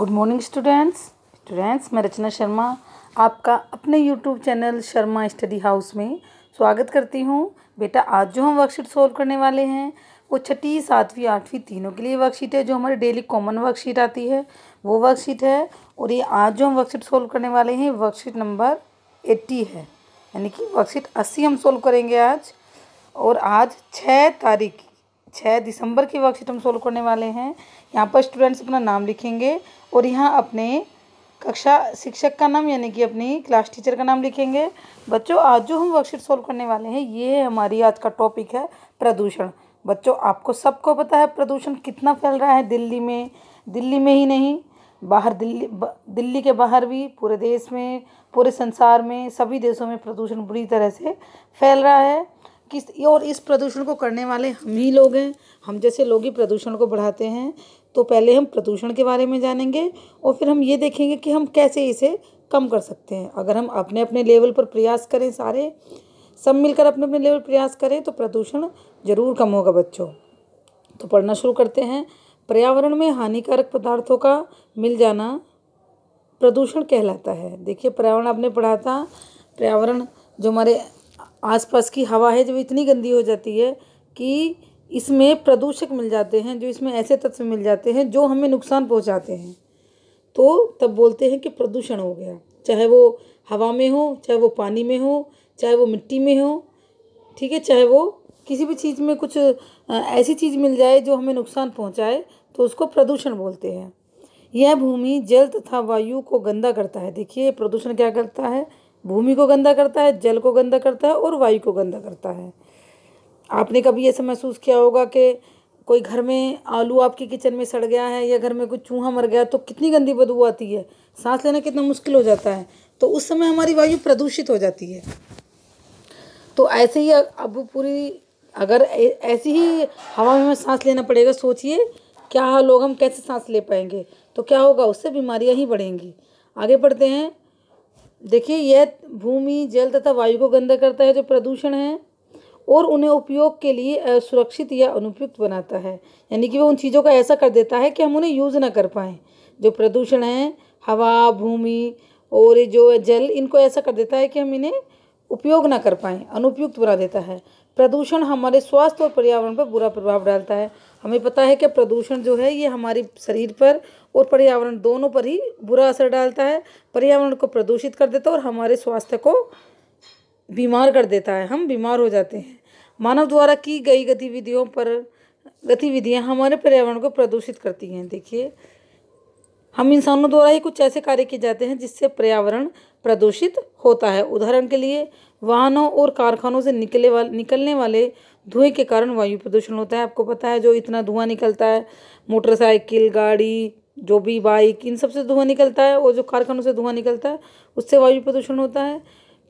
good morning students students मैं रचना शर्मा आपका अपने YouTube channel Sharma study house में स्वागत करती हूँ बेटा आज जो हम वर्कशीट सोल्व करने वाले हैं वो छठी सातवीं आठवीं तीनों के लिए वर्कशीट है जो हमारी डेली कॉमन वर्कशीट आती है वो वर्कशीट है और ये आज जो हम वर्कशीट सोल्व करने वाले हैं वर्कशीट नंबर एट्टी है यानी कि वर्कशीट अस्सी हम सोल्व करेंगे आज और आज छः तारीख छः दिसंबर की वर्कशीट हम सोल्व करने वाले हैं यहाँ पर स्टूडेंट्स अपना नाम लिखेंगे और यहाँ अपने कक्षा शिक्षक का नाम यानी कि अपनी क्लास टीचर का नाम लिखेंगे बच्चों आज जो हम वर्कशीट सोल्व करने वाले हैं ये है हमारी आज का टॉपिक है प्रदूषण बच्चों आपको सबको पता है प्रदूषण कितना फैल रहा है दिल्ली में दिल्ली में ही नहीं बाहर दिल्ली दिल्ली के बाहर भी पूरे देश में पूरे संसार में सभी देशों में प्रदूषण बुरी तरह से फैल रहा है किस और इस प्रदूषण को करने वाले हम ही लोग हैं हम जैसे लोग ही प्रदूषण को बढ़ाते हैं तो पहले हम प्रदूषण के बारे में जानेंगे और फिर हम ये देखेंगे कि हम कैसे इसे कम कर सकते हैं अगर हम अपने अपने लेवल पर प्रयास करें सारे सब मिलकर अपने अपने लेवल प्रयास करें तो प्रदूषण ज़रूर कम होगा बच्चों तो पढ़ना शुरू करते हैं पर्यावरण में हानिकारक पदार्थों का मिल जाना प्रदूषण कहलाता है देखिए पर्यावरण आपने पढ़ा था पर्यावरण जो हमारे आसपास की हवा है जो इतनी गंदी हो जाती है कि इसमें प्रदूषक मिल जाते हैं जो इसमें ऐसे तत्व मिल जाते हैं जो हमें नुकसान पहुंचाते हैं तो तब बोलते हैं कि प्रदूषण हो गया चाहे वो हवा में हो चाहे वो पानी में हो चाहे वो मिट्टी में हो ठीक है चाहे वो किसी भी चीज़ में कुछ ऐसी चीज़ मिल जाए जो हमें नुकसान पहुँचाए तो उसको प्रदूषण बोलते हैं यह भूमि जल तथा वायु को गंदा करता है देखिए प्रदूषण क्या करता है भूमि को गंदा करता है जल को गंदा करता है और वायु को गंदा करता है आपने कभी ऐसा महसूस किया होगा कि कोई घर में आलू आपके किचन में सड़ गया है या घर में कोई चूहा मर गया तो कितनी गंदी बदबू आती है सांस लेना कितना मुश्किल हो जाता है तो उस समय हमारी वायु प्रदूषित हो जाती है तो ऐसे ही अब पूरी अगर ऐसी ही हवा में सांस लेना पड़ेगा सोचिए क्या लोग हम कैसे सांस ले पाएंगे तो क्या होगा उससे बीमारियां ही बढ़ेंगी आगे बढ़ते हैं देखिए यह भूमि जल तथा वायु को गंदा करता है जो प्रदूषण है और उन्हें उपयोग के लिए असुरक्षित या अनुपयुक्त बनाता है यानी कि वो उन चीज़ों का ऐसा कर देता है कि हम उन्हें यूज़ ना कर पाएँ जो प्रदूषण है हवा भूमि और ये जो जल इनको ऐसा कर देता है कि हम इन्हें उपयोग ना कर पाएँ अनुपयुक्त बना देता है प्रदूषण हमारे स्वास्थ्य और पर्यावरण पर बुरा प्रभाव डालता है हमें पता है कि प्रदूषण जो है ये हमारे शरीर पर और पर्यावरण दोनों पर ही बुरा असर डालता है पर्यावरण को प्रदूषित कर देता है और हमारे स्वास्थ्य को बीमार कर देता है हम बीमार हो जाते हैं मानव द्वारा की गई गतिविधियों पर गतिविधियां हमारे पर्यावरण को प्रदूषित करती हैं देखिए हम इंसानों द्वारा ही कुछ ऐसे कार्य किए जाते हैं जिससे पर्यावरण प्रदूषित होता है उदाहरण के लिए वाहनों और कारखानों से निकले वाले निकलने वाले धुएं के कारण वायु प्रदूषण होता है आपको पता है जो इतना धुआं निकलता है मोटरसाइकिल गाड़ी जो भी बाइक इन सब से धुआं निकलता है और जो कारखानों से धुआं निकलता है उससे वायु प्रदूषण होता है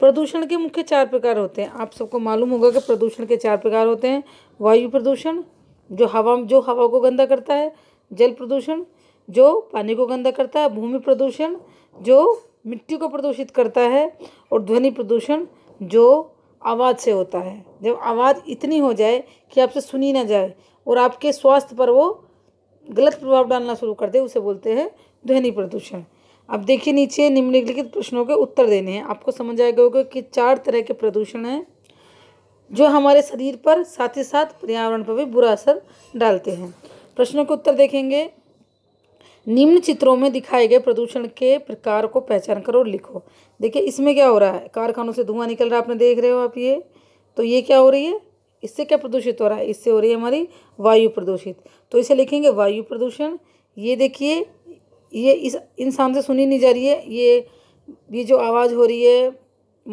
प्रदूषण के मुख्य चार प्रकार होते हैं आप सबको मालूम होगा कि प्रदूषण के चार प्रकार होते हैं वायु प्रदूषण जो हवा जो हवा को गंदा करता है जल प्रदूषण जो पानी को गंदा करता है भूमि प्रदूषण जो मिट्टी को प्रदूषित करता है और ध्वनि प्रदूषण जो आवाज़ से होता है जब आवाज़ इतनी हो जाए कि आपसे सुनी ना जाए और आपके स्वास्थ्य पर वो गलत प्रभाव डालना शुरू कर दे उसे बोलते हैं ध्वनि प्रदूषण अब देखिए नीचे निम्नलिखित प्रश्नों के उत्तर देने हैं आपको समझ आएगा होगा कि चार तरह के प्रदूषण हैं जो हमारे शरीर पर साथ ही साथ पर्यावरण पर भी बुरा असर डालते हैं प्रश्नों के उत्तर देखेंगे निम्न चित्रों में दिखाए गए प्रदूषण के प्रकार को पहचान करो और लिखो देखिए इसमें क्या हो रहा है कारखानों से धुआं निकल रहा है आपने देख रहे हो आप ये तो ये क्या हो रही है इससे क्या प्रदूषित हो रहा है इससे हो रही है हमारी वायु प्रदूषित तो इसे लिखेंगे वायु प्रदूषण ये देखिए ये इस इंसान से सुनी नहीं जा रही है ये ये जो आवाज़ हो रही है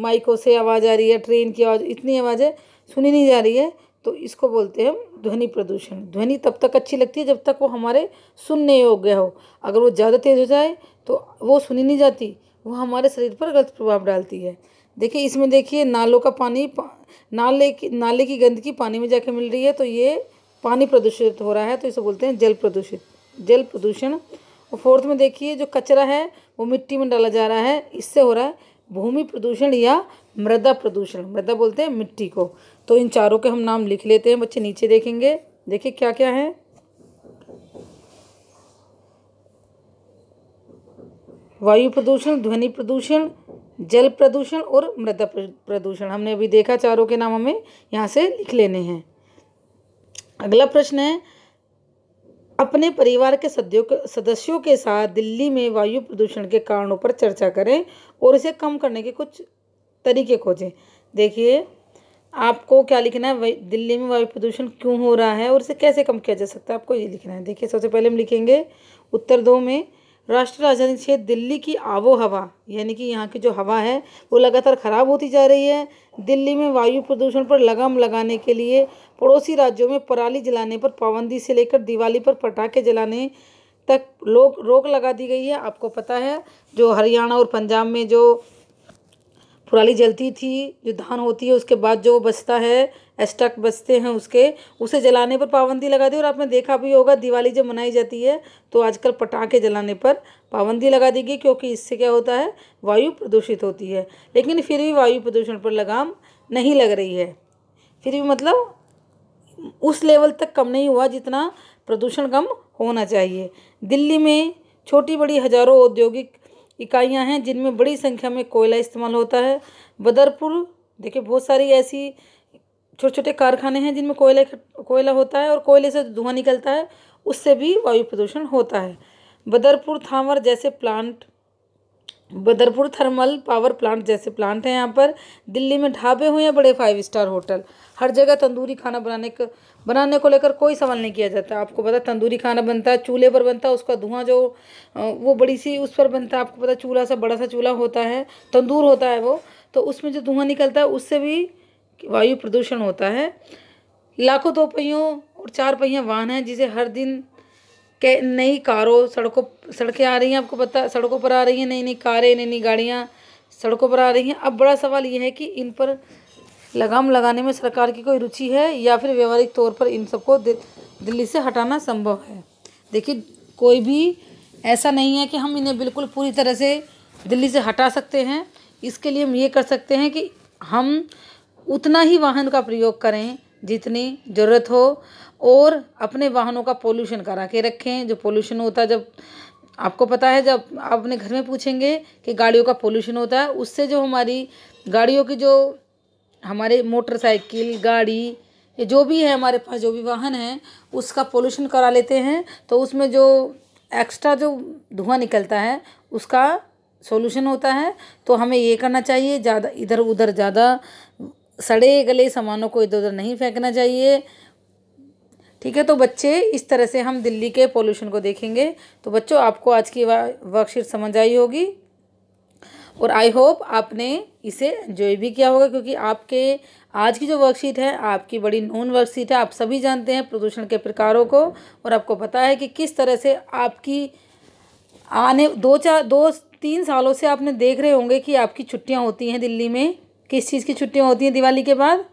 माइकों से आवाज़ आ रही है ट्रेन की आवाज़ इतनी आवाज़ है सुनी नहीं जा रही है तो इसको बोलते हैं ध्वनि प्रदूषण ध्वनि तब तक अच्छी लगती है जब तक वो हमारे सुनने योग्य हो अगर वो ज़्यादा तेज़ हो जाए तो वो सुनी नहीं जाती वो हमारे शरीर पर गलत प्रभाव डालती है देखिए इसमें देखिए नालों का पानी पा, नाले की नाले की गंदगी पानी में जाके मिल रही है तो ये पानी प्रदूषित हो रहा है तो इसे बोलते हैं जल प्रदूषित जल प्रदूषण और फोर्थ में देखिए जो कचरा है वो मिट्टी में डाला जा रहा है इससे हो रहा है भूमि प्रदूषण या मृदा प्रदूषण मृदा बोलते हैं मिट्टी को तो इन चारों के हम नाम लिख लेते हैं बच्चे नीचे देखेंगे देखिए क्या क्या है वायु प्रदूषण ध्वनि प्रदूषण जल प्रदूषण और मृदा प्रदूषण हमने अभी देखा चारों के नाम हमें यहाँ से लिख लेने हैं अगला प्रश्न है अपने परिवार के सदस्यों के साथ दिल्ली में वायु प्रदूषण के कारणों पर चर्चा करें और इसे कम करने के कुछ तरीके खोजें देखिए आपको क्या लिखना है दिल्ली में वायु प्रदूषण क्यों हो रहा है और इसे कैसे कम किया जा सकता है आपको ये लिखना है देखिए सबसे पहले हम लिखेंगे उत्तर दो में राष्ट्रीय राजधानी क्षेत्र दिल्ली की आबो हवा यानी कि यहाँ की जो हवा है वो लगातार ख़राब होती जा रही है दिल्ली में वायु प्रदूषण पर लगाम लगाने के लिए पड़ोसी राज्यों में पराली जलाने पर पाबंदी से लेकर दिवाली पर पटाखे जलाने तक लोग रोक लगा दी गई है आपको पता है जो हरियाणा और पंजाब में जो पुराली जलती थी जो धान होती है उसके बाद जो बचता है एस्टक बचते हैं उसके उसे जलाने पर पाबंदी लगा दी और आपने देखा भी होगा दिवाली जब मनाई जाती है तो आजकल पटाखे जलाने पर पाबंदी लगा दी गई क्योंकि इससे क्या होता है वायु प्रदूषित होती है लेकिन फिर भी वायु प्रदूषण पर लगाम नहीं लग रही है फिर भी मतलब उस लेवल तक कम नहीं हुआ जितना प्रदूषण कम होना चाहिए दिल्ली में छोटी बड़ी हजारों औद्योगिक इकाइयां हैं जिनमें बड़ी संख्या में कोयला इस्तेमाल होता है बदरपुर देखिए बहुत सारी ऐसी छोटे छोटे कारखाने हैं जिनमें कोयला कोयला होता है और कोयले से धुआं निकलता है उससे भी वायु प्रदूषण होता है बदरपुर थावर जैसे plant Badarpur thermal power plant जैसे प्लांट हैं यहाँ पर दिल्ली में ढाबे हुए हैं बड़े फाइव स्टार होटल हर जगह तंदूरी खाना बनाने का बनाने को लेकर कोई सवाल नहीं किया जाता आपको पता तंदूरी खाना बनता है चूल्हे पर बनता है उसका धुआं जो वो बड़ी सी उस पर बनता है आपको पता चूल्हा सा बड़ा सा चूल्हा होता है तंदूर होता है वो तो उसमें जो धुआँ निकलता है उससे भी वायु प्रदूषण होता है लाखों दो पहियों और चार पहिया वाहन हैं जिसे हर दिन के नई कारों सड़कों सड़कें आ रही हैं आपको पता सड़कों पर आ रही हैं नई नई कारें नई नई गाड़ियाँ सड़कों पर आ रही हैं अब बड़ा सवाल यह है कि इन पर लगाम लगाने में सरकार की कोई रुचि है या फिर व्यवहारिक तौर पर इन सबको दिल्ली से हटाना संभव है देखिए कोई भी ऐसा नहीं है कि हम इन्हें बिल्कुल पूरी तरह से दिल्ली से हटा सकते हैं इसके लिए हम ये कर सकते हैं कि हम उतना ही वाहन का प्रयोग करें जितनी ज़रूरत हो और अपने वाहनों का पोल्यूशन करा के रखें जो पोल्यूशन होता है जब आपको पता है जब आप अपने घर में पूछेंगे कि गाड़ियों का पोल्यूशन होता है उससे जो हमारी गाड़ियों की जो हमारे मोटरसाइकिल गाड़ी ये जो भी है हमारे पास जो भी वाहन है उसका पोल्यूशन करा लेते हैं तो उसमें जो एक्स्ट्रा जो धुआं निकलता है उसका सोल्यूशन होता है तो हमें ये करना चाहिए ज़्यादा इधर उधर ज़्यादा सड़े गले सामानों को इधर उधर नहीं फेंकना चाहिए ठीक है तो बच्चे इस तरह से हम दिल्ली के पोल्यूशन को देखेंगे तो बच्चों आपको आज की वर्कशीट समझ आई होगी और आई होप आपने इसे एंजॉय भी किया होगा क्योंकि आपके आज की जो वर्कशीट है आपकी बड़ी नोन वर्कशीट है आप सभी जानते हैं प्रदूषण के प्रकारों को और आपको पता है कि किस तरह से आपकी आने दो चार दो तीन सालों से आपने देख रहे होंगे कि आपकी छुट्टियां होती हैं दिल्ली में किस चीज़ की छुट्टियां होती हैं दिवाली के बाद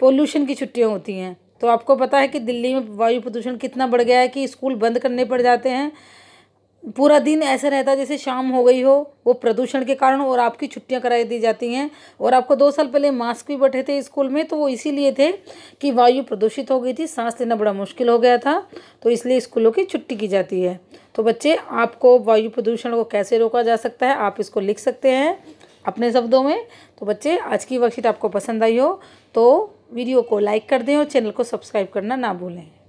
पोल्यूशन की छुट्टियां होती हैं तो आपको पता है कि दिल्ली में वायु प्रदूषण कितना बढ़ गया है कि स्कूल बंद करने पड़ जाते हैं पूरा दिन ऐसा रहता है जैसे शाम हो गई हो वो प्रदूषण के कारण और आपकी छुट्टियां कराई दी जाती हैं और आपको दो साल पहले मास्क भी बैठे थे स्कूल में तो वो इसीलिए थे कि वायु प्रदूषित हो गई थी सांस लेना बड़ा मुश्किल हो गया था तो इसलिए स्कूलों की छुट्टी की जाती है तो बच्चे आपको वायु प्रदूषण को कैसे रोका जा सकता है आप इसको लिख सकते हैं अपने शब्दों में तो बच्चे आज की वर्कशीट आपको पसंद आई हो तो वीडियो को लाइक कर दें और चैनल को सब्सक्राइब करना ना भूलें